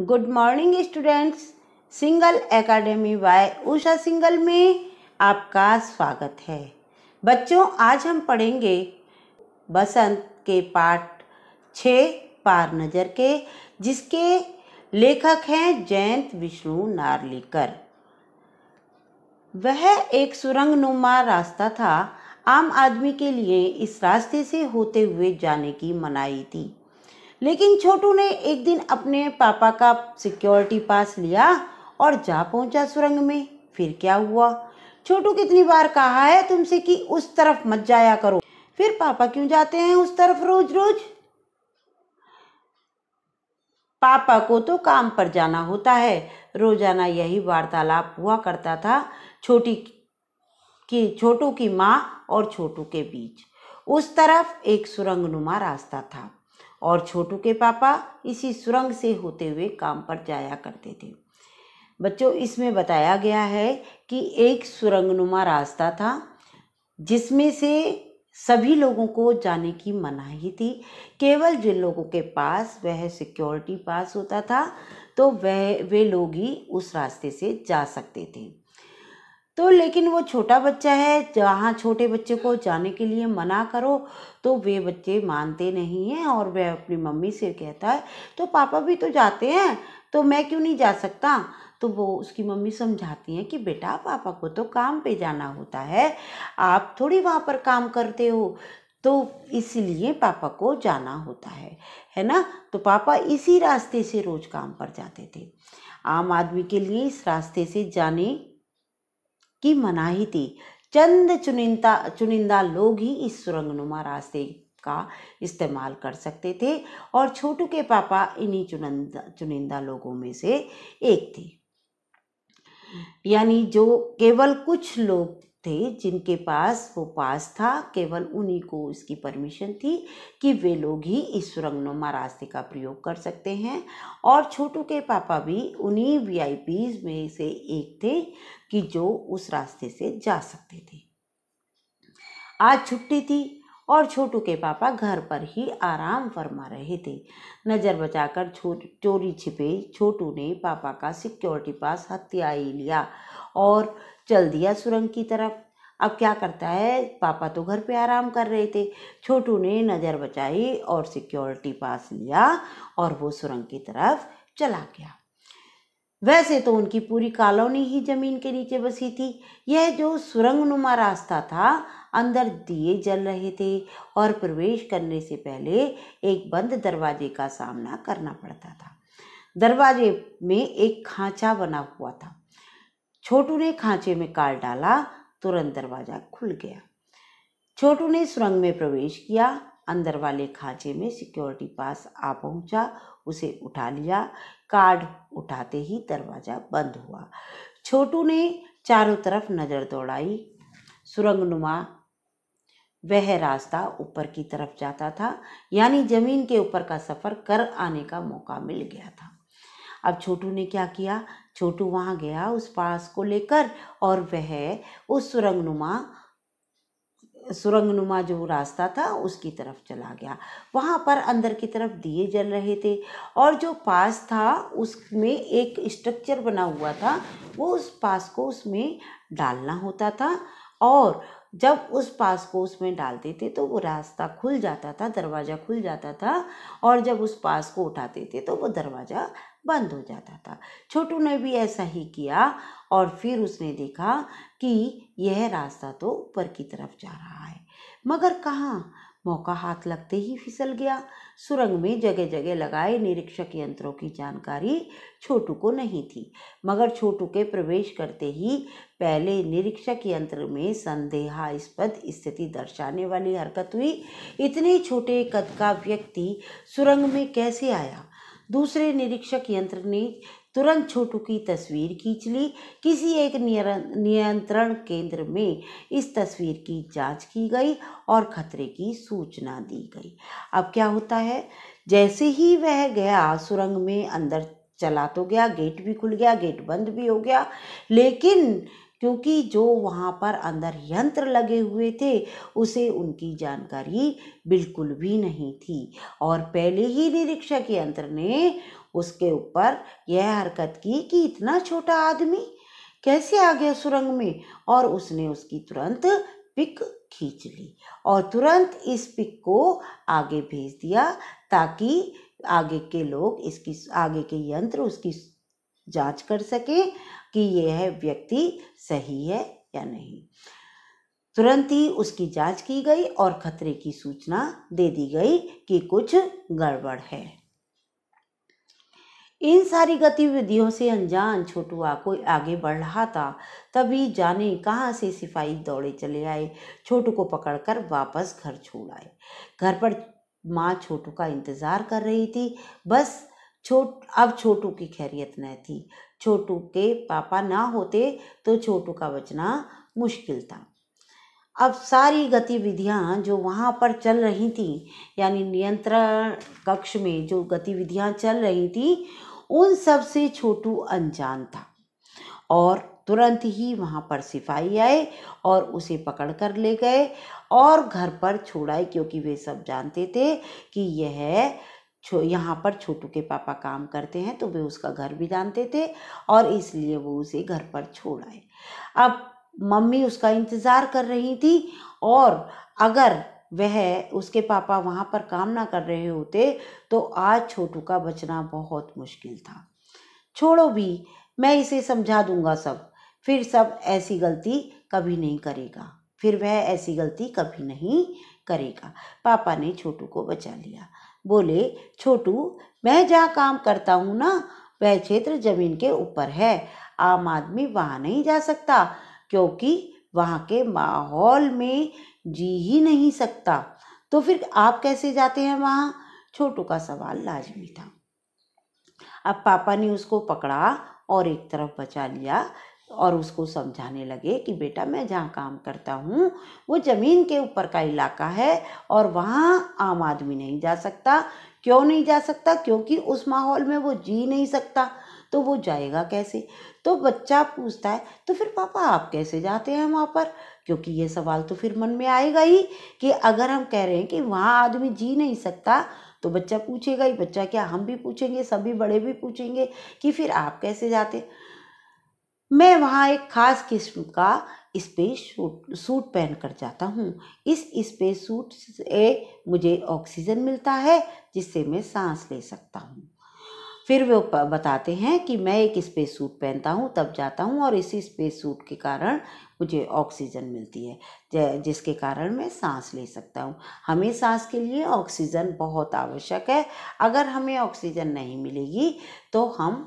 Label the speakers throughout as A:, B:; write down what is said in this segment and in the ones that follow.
A: good morning students Singhal academy by Usha Singhal में आपका स्वागत है बच्चों आज हम पढ़ेंगे बसंत के पाठ छ पार नज़र के जिसके लेखक हैं जयंत विष्णु नारलीकर वह एक सुरंग नुमा रास्ता था आम आदमी के लिए इस रास्ते से होते हुए जाने की मनाही थी लेकिन छोटू ने एक दिन अपने पापा का सिक्योरिटी पास लिया और जा पहुंचा सुरंग में फिर क्या हुआ छोटू कितनी बार कहा है तुमसे कि उस तरफ मत जाया करो फिर पापा क्यों जाते हैं उस तरफ रोज रोज पापा को तो काम पर जाना होता है रोजाना यही वार्तालाप हुआ करता था छोटी की छोटू की माँ और छोटू के बीच उस तरफ एक सुरंग नुमा रास्ता था और छोटू के पापा इसी सुरंग से होते हुए काम पर जाया करते थे बच्चों इसमें बताया गया है कि एक सुरंगनुमा रास्ता था जिसमें से सभी लोगों को जाने की मनाही थी केवल जिन लोगों के पास वह सिक्योरिटी पास होता था तो वह वे लोग ही उस रास्ते से जा सकते थे तो लेकिन वो छोटा बच्चा है जहाँ छोटे बच्चे को जाने के लिए मना करो तो वे बच्चे मानते नहीं हैं और वह अपनी मम्मी से कहता है तो पापा भी तो जाते हैं तो मैं क्यों नहीं जा सकता तो वो उसकी मम्मी समझाती हैं कि बेटा पापा को तो काम पे जाना होता है आप थोड़ी वहाँ पर काम करते हो तो इसलिए पापा को जाना होता है है ना तो पापा इसी रास्ते से रोज़ काम पर जाते थे आम आदमी के लिए इस रास्ते से जाने की मनाही थी चंद चुनिंदा चुनिंदा लोग ही इस सुरंगनुमा रास्ते का इस्तेमाल कर सकते थे और छोटू के पापा इन्हीं चुनिंदा चुनिंदा लोगों में से एक थे यानी जो केवल कुछ लोग थे जिनके पास वो पास था केवल उन्हीं को उसकी परमिशन थी कि वे लोग ही इस सुरंगनुमा रास्ते का प्रयोग कर सकते हैं और छोटू के पापा भी उन्हीं वी में से एक थे कि जो उस रास्ते से जा सकते थे आज छुट्टी थी और छोटू के पापा घर पर ही आराम फरमा रहे थे नज़र बचाकर छो चोरी छिपे छोटू ने पापा का सिक्योरिटी पास हथियाई लिया और चल दिया सुरंग की तरफ अब क्या करता है पापा तो घर पे आराम कर रहे थे छोटू ने नज़र बचाई और सिक्योरिटी पास लिया और वो सुरंग की तरफ चला गया वैसे तो उनकी पूरी कॉलोनी ही ज़मीन के नीचे बसी थी यह जो सुरंग नुमा रास्ता था अंदर दिए जल रहे थे और प्रवेश करने से पहले एक बंद दरवाजे का सामना करना पड़ता था दरवाजे में एक खांचा बना हुआ था छोटू ने खांचे में काल डाला तुरंत दरवाजा खुल गया छोटू ने सुरंग में प्रवेश किया अंदर वाले खांचे में सिक्योरिटी पास आ पहुंचा उसे उठा लिया कार्ड उठाते ही दरवाजा बंद हुआ छोटू ने चारों तरफ नज़र दौड़ाई सुरंग नुमा वह रास्ता ऊपर की तरफ जाता था यानी ज़मीन के ऊपर का सफ़र कर आने का मौका मिल गया था अब छोटू ने क्या किया छोटू वहाँ गया उस पास को लेकर और वह उस सुरंगनुमा सुरंगनुमा जो रास्ता था उसकी तरफ चला गया वहाँ पर अंदर की तरफ दिए जल रहे थे और जो पास था उसमें एक स्ट्रक्चर बना हुआ था वो उस पास को उसमें डालना होता था और जब उस पास को उसमें डालते थे तो वो रास्ता खुल जाता था दरवाज़ा खुल जाता था और जब उस पास को उठाते थे तो वो दरवाज़ा बंद हो जाता था छोटू ने भी ऐसा ही किया और फिर उसने देखा कि यह रास्ता तो ऊपर की तरफ जा रहा है मगर कहाँ मौका हाथ लगते ही फिसल गया सुरंग में जगह जगह लगाए निरीक्षक यंत्रों की जानकारी छोटू को नहीं थी मगर छोटू के प्रवेश करते ही पहले निरीक्षक यंत्र में संदेहास्पद स्थिति दर्शाने वाली हरकत हुई इतने छोटे कद का व्यक्ति सुरंग में कैसे आया दूसरे निरीक्षक यंत्र ने तुरंत छोटू की तस्वीर खींच ली किसी एक नियंत्रण केंद्र में इस तस्वीर की जांच की गई और खतरे की सूचना दी गई अब क्या होता है जैसे ही वह गया सुरंग में अंदर चला तो गया गेट भी खुल गया गेट बंद भी हो गया लेकिन क्योंकि जो वहाँ पर अंदर यंत्र लगे हुए थे उसे उनकी जानकारी बिल्कुल भी नहीं थी और पहले ही निरीक्षक यंत्र ने उसके ऊपर यह हरकत की कि इतना छोटा आदमी कैसे आ गया सुरंग में और उसने उसकी तुरंत पिक खींच ली और तुरंत इस पिक को आगे भेज दिया ताकि आगे के लोग इसकी आगे के यंत्र उसकी जांच कर सके कि यह व्यक्ति सही है या नहीं तुरंत ही उसकी जांच की गई और खतरे की सूचना दे दी गई कि कुछ गड़बड़ है इन सारी गतिविधियों से अनजान छोटुआ कोई आगे बढ़ रहा था तभी जाने कहाँ से सिपाही दौड़े चले आए छोटू को पकड़कर वापस घर छोड़ आए घर पर माँ छोटू का इंतज़ार कर रही थी बस छोट अब छोटू की खैरियत न थी छोटू के पापा ना होते तो छोटू का बचना मुश्किल था अब सारी गतिविधियाँ जो वहाँ पर चल रही थी यानी नियंत्रण कक्ष में जो गतिविधियाँ चल रही थी उन सब से छोटू अनजान था और तुरंत ही वहाँ पर सिपाही आए और उसे पकड़ कर ले गए और घर पर छोड़ाए क्योंकि वे सब जानते थे कि यह छो यहाँ पर छोटू के पापा काम करते हैं तो वे उसका घर भी जानते थे और इसलिए वो उसे घर पर छोड़ आए अब मम्मी उसका इंतज़ार कर रही थी और अगर वह उसके पापा वहाँ पर काम ना कर रहे होते तो आज छोटू का बचना बहुत मुश्किल था छोड़ो भी मैं इसे समझा दूंगा सब फिर सब ऐसी गलती कभी नहीं करेगा फिर वह ऐसी गलती कभी नहीं करेगा पापा ने छोटू को बचा लिया बोले छोटू मैं जहाँ काम करता हूँ ना वह क्षेत्र जमीन के ऊपर है आम आदमी वहाँ नहीं जा सकता क्योंकि वहाँ के माहौल में जी ही नहीं सकता तो फिर आप कैसे जाते हैं वहाँ छोटू का सवाल लाजमी था अब पापा ने उसको पकड़ा और एक तरफ बचा लिया और उसको समझाने लगे कि बेटा मैं जहाँ काम करता हूँ वो ज़मीन के ऊपर का इलाका है और वहाँ आम आदमी नहीं जा सकता क्यों नहीं जा सकता क्योंकि उस माहौल में वो जी नहीं सकता तो वो जाएगा कैसे तो बच्चा पूछता है तो फिर पापा आप कैसे जाते हैं वहाँ पर क्योंकि ये सवाल तो फिर मन में आएगा ही कि अगर हम कह रहे हैं कि वहाँ आदमी जी नहीं सकता तो बच्चा पूछेगा ही बच्चा क्या हम भी पूछेंगे सभी बड़े भी पूछेंगे कि फिर आप कैसे जाते हैं मैं वहाँ एक खास किस्म का स्पेस सूट सूट पहन कर जाता हूँ इस स्पेस सूट से मुझे ऑक्सीजन मिलता है जिससे मैं सांस ले सकता हूँ फिर वो बताते हैं कि मैं एक स्पेस सूट पहनता हूँ तब जाता हूँ और इसी स्पेस सूट के कारण मुझे ऑक्सीजन मिलती है जिसके कारण मैं सांस ले सकता हूँ हमें सांस के लिए ऑक्सीजन बहुत आवश्यक है अगर हमें ऑक्सीजन नहीं मिलेगी तो हम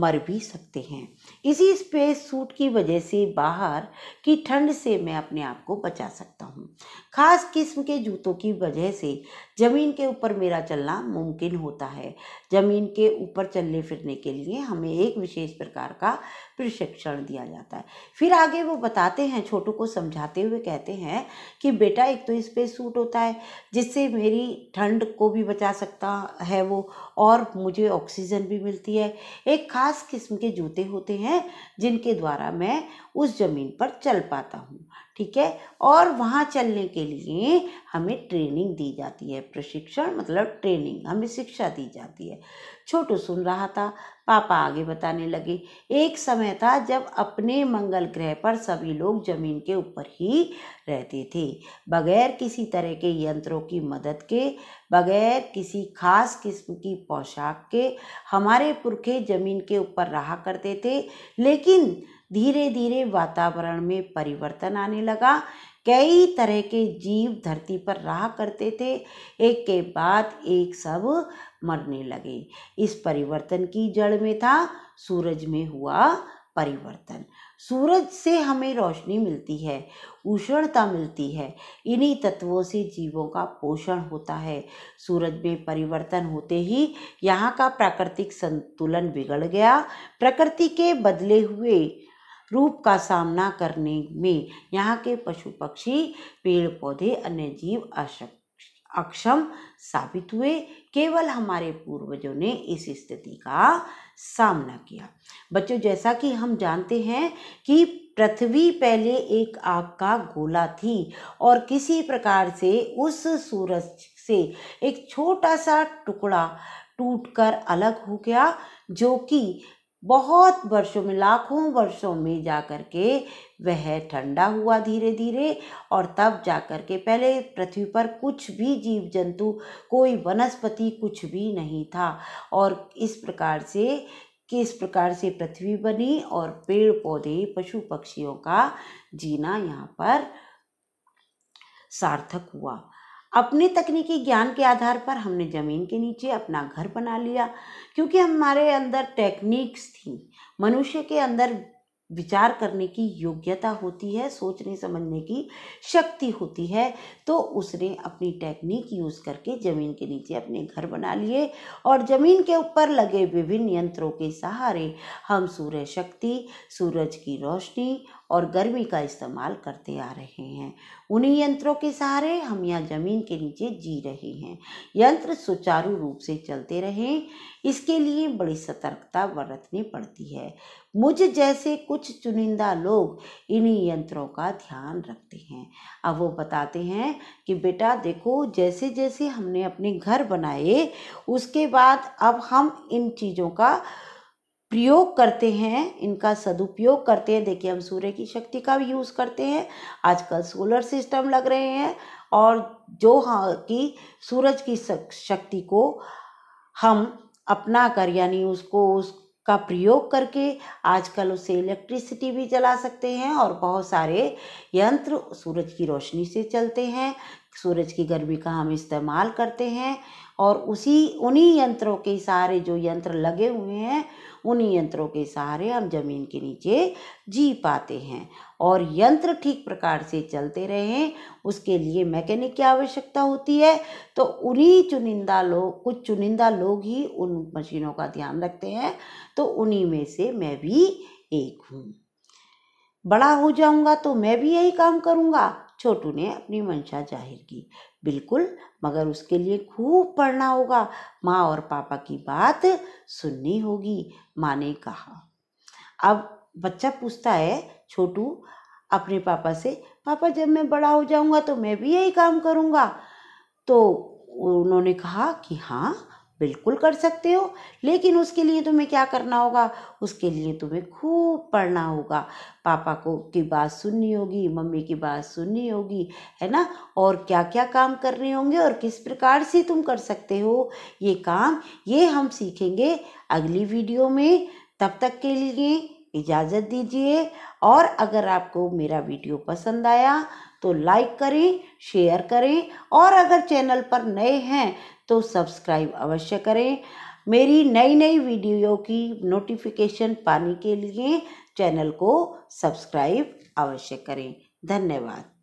A: मर भी सकते हैं इसी स्पेस सूट की वजह से बाहर की ठंड से मैं अपने आप को बचा सकता हूँ खास किस्म के जूतों की वजह से ज़मीन के ऊपर मेरा चलना मुमकिन होता है ज़मीन के ऊपर चलने फिरने के लिए हमें एक विशेष प्रकार का प्रशिक्षण दिया जाता है फिर आगे वो बताते हैं छोटू को समझाते हुए कहते हैं कि बेटा एक तो स्पेस सूट होता है जिससे मेरी ठंड को भी बचा सकता है वो और मुझे ऑक्सीजन भी मिलती है एक ख़ास किस्म के जूते होते हैं हैं जिनके द्वारा मैं उस ज़मीन पर चल पाता हूँ ठीक है और वहाँ चलने के लिए हमें ट्रेनिंग दी जाती है प्रशिक्षण मतलब ट्रेनिंग हमें शिक्षा दी जाती है छोटू सुन रहा था पापा आगे बताने लगे एक समय था जब अपने मंगल ग्रह पर सभी लोग जमीन के ऊपर ही रहते थे बगैर किसी तरह के यंत्रों की मदद के बगैर किसी खास किस्म की पोशाक के हमारे पुरखे जमीन के ऊपर रहा करते थे लेकिन धीरे धीरे वातावरण में परिवर्तन आने लगा कई तरह के जीव धरती पर रहा करते थे एक के बाद एक सब मरने लगे इस परिवर्तन की जड़ में था सूरज में हुआ परिवर्तन सूरज से हमें रोशनी मिलती है उष्णता मिलती है इन्हीं तत्वों से जीवों का पोषण होता है सूरज में परिवर्तन होते ही यहाँ का प्राकृतिक संतुलन बिगड़ गया प्रकृति के बदले हुए रूप का सामना करने में यहाँ के पशु पक्षी पेड़ पौधे अन्य जीव अक्षम साबित हुए केवल हमारे पूर्वजों ने इस स्थिति का सामना किया बच्चों जैसा कि हम जानते हैं कि पृथ्वी पहले एक आग का गोला थी और किसी प्रकार से उस सूरज से एक छोटा सा टुकड़ा टूटकर अलग हो गया जो कि बहुत वर्षों में लाखों वर्षों में जा कर के वह ठंडा हुआ धीरे धीरे और तब जा कर के पहले पृथ्वी पर कुछ भी जीव जंतु कोई वनस्पति कुछ भी नहीं था और इस प्रकार से किस प्रकार से पृथ्वी बनी और पेड़ पौधे पशु पक्षियों का जीना यहाँ पर सार्थक हुआ अपने तकनीकी ज्ञान के आधार पर हमने ज़मीन के नीचे अपना घर बना लिया क्योंकि हमारे अंदर टेक्निक्स थी मनुष्य के अंदर विचार करने की योग्यता होती है सोचने समझने की शक्ति होती है तो उसने अपनी टेक्निक यूज़ करके ज़मीन के नीचे अपने घर बना लिए और ज़मीन के ऊपर लगे विभिन्न यंत्रों के सहारे हम सूर्य शक्ति सूरज की रोशनी और गर्मी का इस्तेमाल करते आ रहे हैं उन्हीं यंत्रों के सहारे हम यहाँ ज़मीन के नीचे जी रहे हैं यंत्र सुचारू रूप से चलते रहें इसके लिए बड़ी सतर्कता बरतनी पड़ती है मुझ जैसे कुछ चुनिंदा लोग इन्हीं यंत्रों का ध्यान रखते हैं अब वो बताते हैं कि बेटा देखो जैसे जैसे हमने अपने घर बनाए उसके बाद अब हम इन चीज़ों का प्रयोग करते हैं इनका सदुपयोग करते हैं देखिए हम सूर्य की शक्ति का भी यूज़ करते हैं आजकल सोलर सिस्टम लग रहे हैं और जो हाँ कि सूरज की शक्ति को हम अपना कर यानी उसको उसका प्रयोग करके आजकल उसे इलेक्ट्रिसिटी भी चला सकते हैं और बहुत सारे यंत्र सूरज की रोशनी से चलते हैं सूरज की गर्मी का हम इस्तेमाल करते हैं और उसी उन्हीं यंत्रों के सारे जो यंत्र लगे हुए हैं उन्हीं यंत्रों के सहारे हम जमीन के नीचे जी पाते हैं और यंत्र ठीक प्रकार से चलते रहें उसके लिए मैकेनिक की आवश्यकता होती है तो उन्हीं चुनिंदा लोग कुछ चुनिंदा लोग ही उन मशीनों का ध्यान रखते हैं तो उन्हीं में से मैं भी एक हूँ बड़ा हो जाऊँगा तो मैं भी यही काम करूँगा छोटू ने अपनी मंशा जाहिर की बिल्कुल मगर उसके लिए खूब पढ़ना होगा माँ और पापा की बात सुननी होगी माँ ने कहा अब बच्चा पूछता है छोटू अपने पापा से पापा जब मैं बड़ा हो जाऊँगा तो मैं भी यही काम करूँगा तो उन्होंने कहा कि हाँ बिल्कुल कर सकते हो लेकिन उसके लिए तुम्हें क्या करना होगा उसके लिए तुम्हें खूब पढ़ना होगा पापा को की बात सुननी होगी मम्मी की बात सुननी होगी है ना और क्या क्या काम करने होंगे और किस प्रकार से तुम कर सकते हो ये काम ये हम सीखेंगे अगली वीडियो में तब तक के लिए इजाज़त दीजिए और अगर आपको मेरा वीडियो पसंद आया तो लाइक करें शेयर करें और अगर चैनल पर नए हैं तो सब्सक्राइब अवश्य करें मेरी नई नई वीडियो की नोटिफिकेशन पाने के लिए चैनल को सब्सक्राइब अवश्य करें धन्यवाद